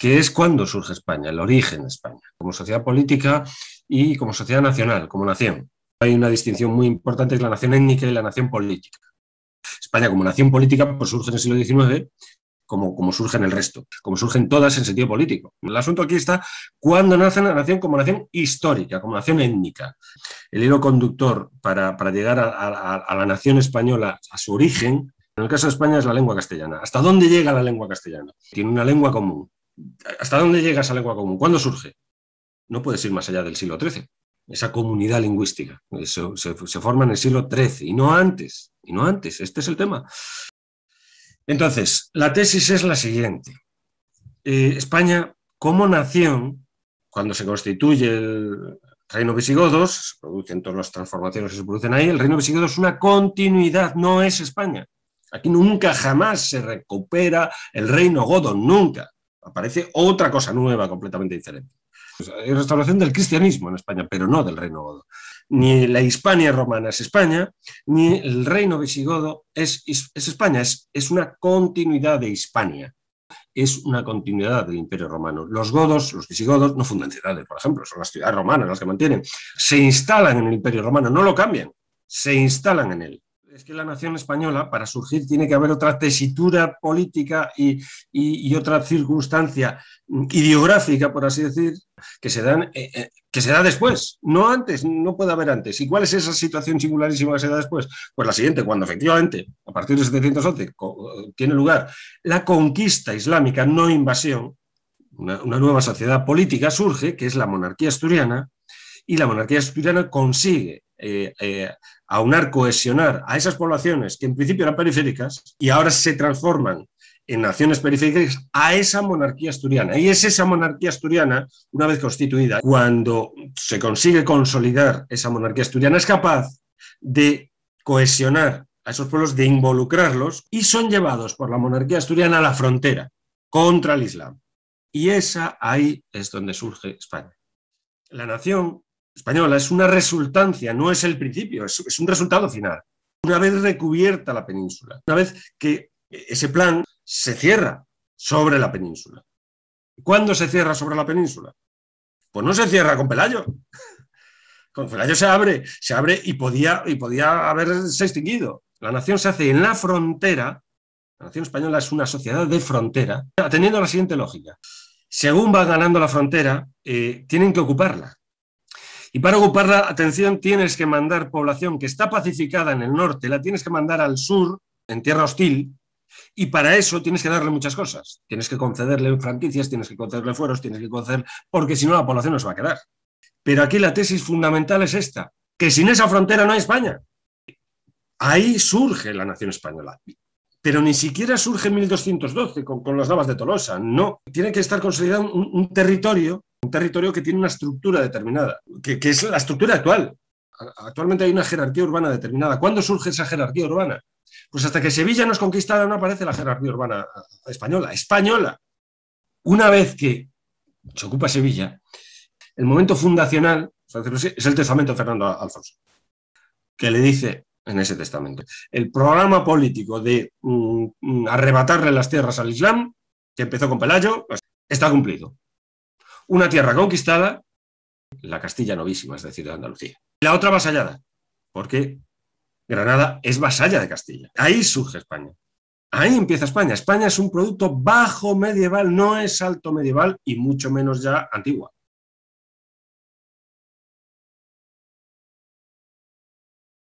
que es cuando surge España, el origen de España, como sociedad política y como sociedad nacional, como nación. Hay una distinción muy importante entre la nación étnica y la nación política. España como nación política pues, surge en el siglo XIX como, como surgen el resto, como surgen todas en sentido político. El asunto aquí está cuando nace la nación como nación histórica, como nación étnica. El hilo conductor para, llegar a la nación española, a su origen, en el caso de España es la lengua castellana. ¿Hasta dónde llega la lengua castellana? Tiene una lengua común, ¿Hasta dónde llega esa lengua común? ¿Cuándo surge? No puedes ir más allá del siglo XIII, esa comunidad lingüística. se, forma en el siglo XIII y no antes, y no antes. Este es el tema. Entonces, la tesis es la siguiente. Eh, España, como nación, cuando se constituye el reino Visigodos, se producen todas las transformaciones que se producen ahí, el reino Visigodos es una continuidad, no es España. Aquí nunca jamás se recupera el reino godo, nunca aparece otra cosa nueva completamente diferente. Es restauración del cristianismo en España, pero no del reino godo. Ni la Hispania romana es España, ni el reino visigodo es, es España, es, es, una continuidad de Hispania, es una continuidad del imperio romano. Los godos, los visigodos, no fundan ciudades, por ejemplo, son las ciudades romanas las que mantienen. Se instalan en el imperio romano, no lo cambian, se instalan en él es que la nación española, para surgir, tiene que haber otra tesitura política y, otra circunstancia ideográfica, por así decir, que se, dan, eh, eh, que se da después, no antes, no puede haber antes. ¿Y cuál es esa situación singularísima que se da después? Pues la siguiente, cuando efectivamente, a partir de 711, eh, tiene lugar la conquista islámica, no invasión, una, una nueva sociedad política surge, que es la monarquía asturiana, y la monarquía asturiana consigue a eh, eh, aunar, cohesionar a esas poblaciones que en principio eran periféricas y ahora se transforman en naciones periféricas a esa monarquía asturiana. Y es esa monarquía asturiana, una vez constituida, cuando se consigue consolidar esa monarquía asturiana, es capaz de cohesionar a esos pueblos, de involucrarlos y son llevados por la monarquía asturiana a la frontera contra el Islam. Y esa ahí es donde surge España. La nación española es una resultancia, no es el principio, es, un resultado final. Una vez recubierta la península, una vez que ese plan se cierra sobre la península. ¿Cuándo se cierra sobre la península? Pues no se cierra con Pelayo. Con Pelayo se abre, se abre y podía, y podía haberse extinguido. La nación se hace en la frontera. La nación española es una sociedad de frontera, atendiendo a la siguiente lógica. Según va ganando la frontera, eh, tienen que ocuparla. Y para ocupar la atención tienes que mandar población que está pacificada en el norte, la tienes que mandar al sur, en tierra hostil, y para eso tienes que darle muchas cosas. Tienes que concederle franquicias, tienes que concederle fueros, tienes que conceder, porque si no la población no se va a quedar. Pero aquí la tesis fundamental es esta, que sin esa frontera no hay España. Ahí surge la nación española. Pero ni siquiera surge en 1212 con, con las navas de Tolosa. No, tiene que estar consolidado un territorio un territorio que tiene una estructura determinada, que, es la estructura actual. Actualmente hay una jerarquía urbana determinada. ¿Cuándo surge esa jerarquía urbana? Pues hasta que Sevilla nos conquistada no aparece la jerarquía urbana española. Española. Una vez que se ocupa Sevilla, el momento fundacional es el testamento de Fernando Alfonso, que le dice en ese testamento, el programa político de mm, mm, arrebatarle las tierras al Islam, que empezó con Pelayo, está cumplido. Una tierra conquistada, la Castilla novísima, es decir, de Andalucía. La otra vasallada, porque Granada es vasalla de Castilla. Ahí surge España. Ahí empieza España. España es un producto bajo medieval, no es alto medieval y mucho menos ya antigua.